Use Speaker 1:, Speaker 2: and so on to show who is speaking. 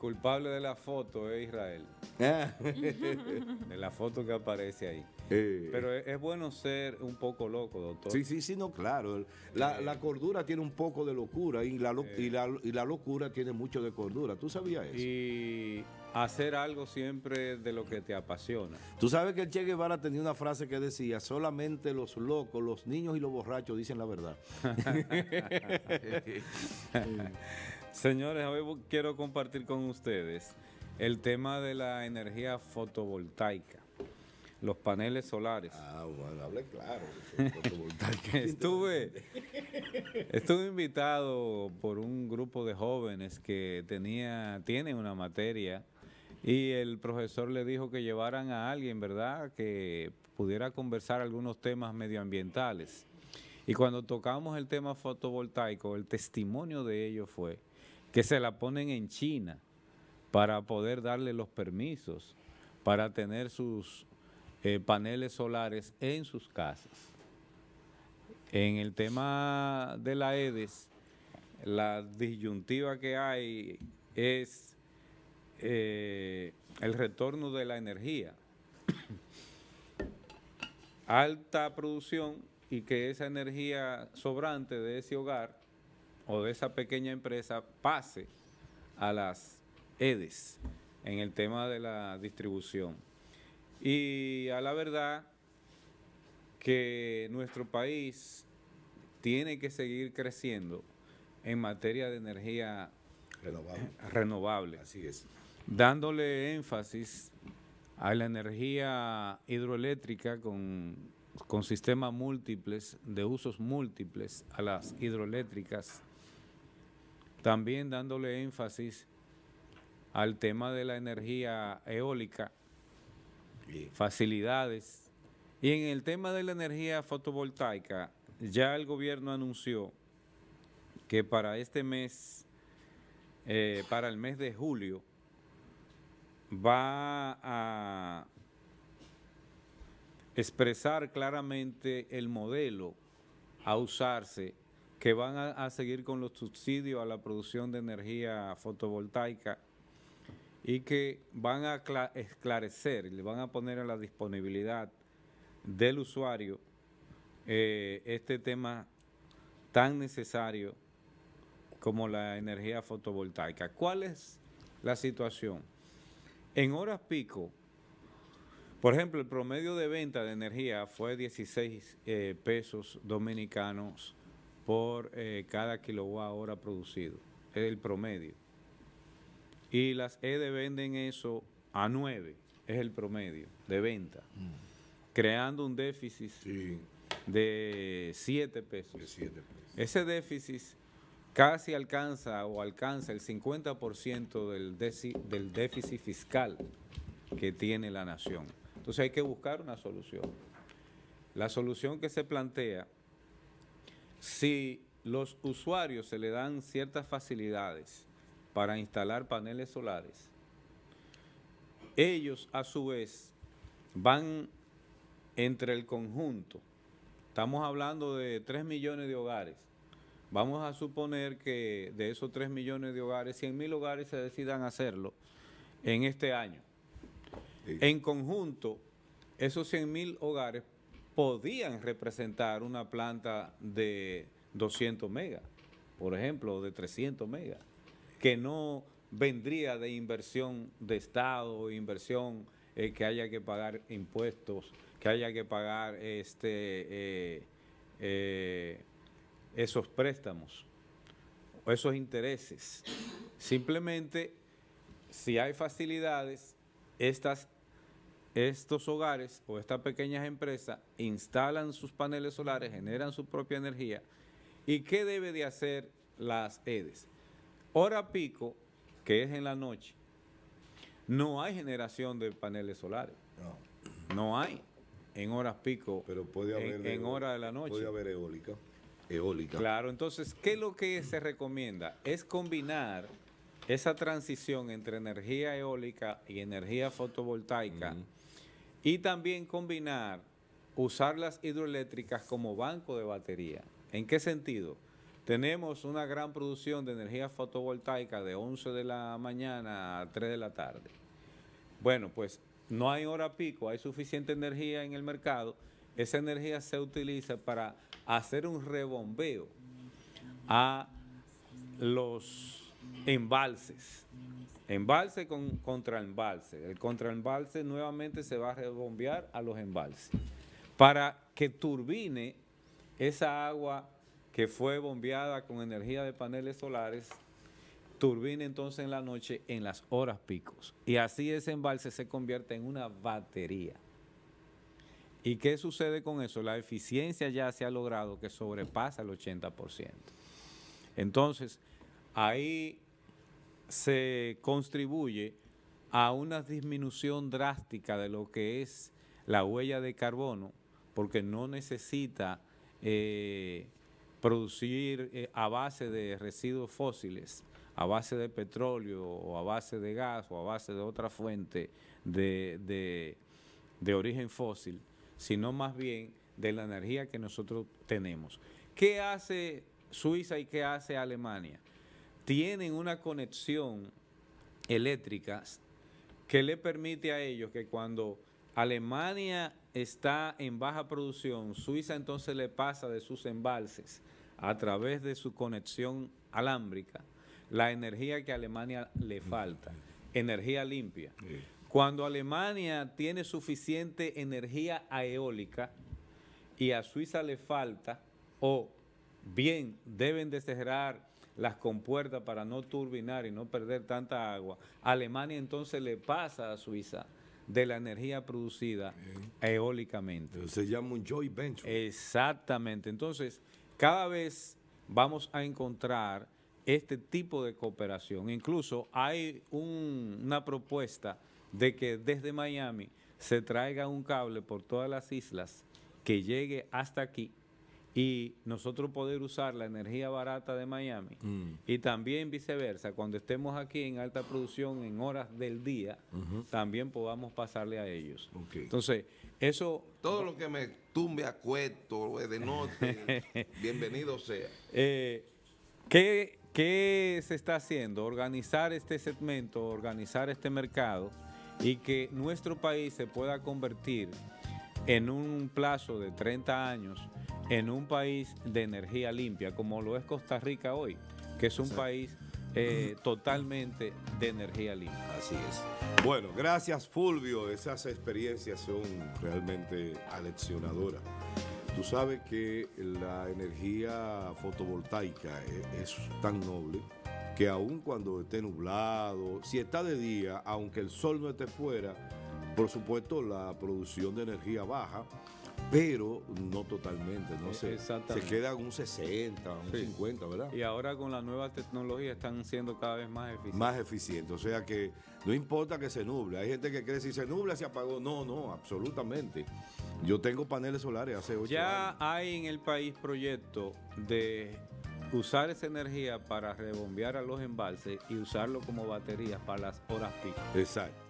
Speaker 1: culpable de la foto es Israel. Ah. de la foto que aparece ahí. Pero es,
Speaker 2: bueno ser un poco loco, doctor. Sí, sí, sí, no, claro. La, cordura tiene un poco de locura y la, y, la, y la locura tiene mucho de cordura. ¿Tú sabías eso?
Speaker 1: Y hacer algo
Speaker 2: siempre de lo que te apasiona. Tú sabes que el Che Guevara tenía una frase que decía, solamente los locos, los niños y los borrachos dicen la verdad.
Speaker 1: Señores, hoy quiero compartir con ustedes el tema de la energía fotovoltaica, los paneles solares. Ah, bueno, hable claro. estuve, estuve invitado por un grupo de jóvenes que tenía, tiene una materia y el profesor le dijo que llevaran a alguien, ¿verdad?, que pudiera conversar algunos temas medioambientales. Y cuando tocamos el tema fotovoltaico, el testimonio de ellos fue que se la ponen en China para poder darle los permisos, para tener sus eh, paneles solares en sus casas. En el tema de la EDES, la disyuntiva que hay es eh, el retorno de la energía. Alta producción y que esa energía sobrante de ese hogar o de esa pequeña empresa pase a las EDES en el tema de la distribución. Y a la verdad que nuestro país tiene que seguir creciendo en materia de energía renovable. Eh, Así es. Dándole énfasis a la energía hidroeléctrica con, con sistemas múltiples, de usos múltiples, a las hidroeléctricas también dándole énfasis al tema de la energía eólica, facilidades. Y en el tema de la energía fotovoltaica, ya el gobierno anunció que para este mes, eh, para el mes de julio, va a expresar claramente el modelo a usarse que van a, seguir con los subsidios a la producción de energía fotovoltaica y que van a esclarecer, le van a poner a la disponibilidad del usuario eh, este tema tan necesario como la energía fotovoltaica. ¿Cuál es la situación? En horas pico, por ejemplo, el promedio de venta de energía fue 16 eh, pesos dominicanos por eh, cada kilowatt hora producido, es el promedio. Y las EDE venden eso a 9, es el promedio de venta, mm. creando un déficit de siete pesos. Ese déficit casi alcanza o alcanza el 50% del déficit fiscal que tiene la nación. Entonces hay que buscar una solución. La solución que se plantea si los usuarios se le dan ciertas facilidades para instalar paneles solares, ellos a su vez van entre el conjunto, estamos hablando de 3 millones de hogares, vamos a suponer que de esos 3 millones de hogares, 100 mil hogares se decidan hacerlo en este año. En conjunto, esos 100 mil hogares podían representar una planta de 200 megas, por ejemplo, de 300 megas, que no vendría de inversión de Estado, inversión eh, que haya que pagar impuestos, que haya que pagar este, eh, eh, esos préstamos, esos intereses. Simplemente, si hay facilidades, estas estos hogares o estas pequeñas empresas instalan sus paneles solares, generan su propia energía. ¿Y qué debe de hacer las EDES? Hora pico, que es en la noche, no hay generación de paneles solares. No, no hay en horas pico, pero puede haber en, hora de la noche. Puede haber eólica. Eólica. Claro, entonces, ¿qué es lo que se recomienda? Es combinar esa transición entre energía eólica y energía fotovoltaica. Y también combinar usar las hidroeléctricas como banco de batería. ¿En qué sentido? Tenemos una gran producción de energía fotovoltaica de 11 de la mañana a 3 de la tarde. Bueno, pues no hay hora pico, hay suficiente energía en el mercado. Esa energía se utiliza para hacer un rebombeo a los embalses Embalse con, contraembalse. El contraembalse nuevamente se va a rebombear a los embalses para que turbine esa agua que fue bombeada con energía de paneles solares, turbine entonces en la noche en las horas picos. Y así ese embalse se convierte en una batería. ¿Y qué sucede con eso? La eficiencia ya se ha logrado que sobrepasa el 80%. Entonces, ahí se contribuye a una disminución drástica de lo que es la huella de carbono, porque no necesita eh, producir eh, a base de residuos fósiles, a base de petróleo o a base de gas o a base de otra fuente de origen fósil, sino más bien de la energía que nosotros tenemos. ¿Qué hace Suiza y qué hace Alemania? tienen una conexión eléctrica que le permite a ellos que cuando Alemania está en baja producción, Suiza entonces le pasa de sus embalses a través de su conexión alámbrica la energía que a Alemania le falta, energía limpia. Cuando Alemania tiene suficiente energía eólica y a Suiza le falta, o bien deben de cerrar las compuertas para no turbinar y no perder tanta agua. Alemania entonces le pasa a Suiza de la energía producida eólicamente. Se llama un joy venture. Exactamente. Entonces, cada vez vamos a encontrar este tipo de cooperación. Incluso hay una propuesta de que desde Miami se traiga un cable por todas las islas que llegue hasta aquí y nosotros poder usar la energía barata de Miami mm. y también viceversa, cuando estemos aquí en alta producción en horas del día, también podamos pasarle a ellos. Entonces, eso... Todo lo que me tumbe a cueto, eh, de noche, bienvenido sea. Eh, ¿qué, ¿Qué se está haciendo? Organizar este segmento, organizar este mercado y que nuestro país se pueda convertir en un plazo de 30 años en un país de energía limpia como lo es Costa Rica hoy, que es un país eh, totalmente de energía limpia. Así es.
Speaker 2: Bueno, gracias Fulvio, esas experiencias son realmente aleccionadoras. Tú sabes que la energía fotovoltaica e-, es tan noble que aun cuando esté nublado, si está de día, aunque el sol no esté fuera, por supuesto la producción de energía baja pero no totalmente, no e- se, se queda un 60, un 50, ¿verdad?
Speaker 1: Y ahora con las nuevas tecnologías
Speaker 2: están siendo cada vez más eficientes. Más eficientes, o sea que no importa que se nuble, hay gente que cree si se nubla se apagó, no, no, absolutamente. Yo tengo paneles solares hace 8 años. Ya
Speaker 1: hay en el país proyectos de usar esa energía para rebombear a los embalses y usarlo como baterías para las horas pico.
Speaker 2: Exacto.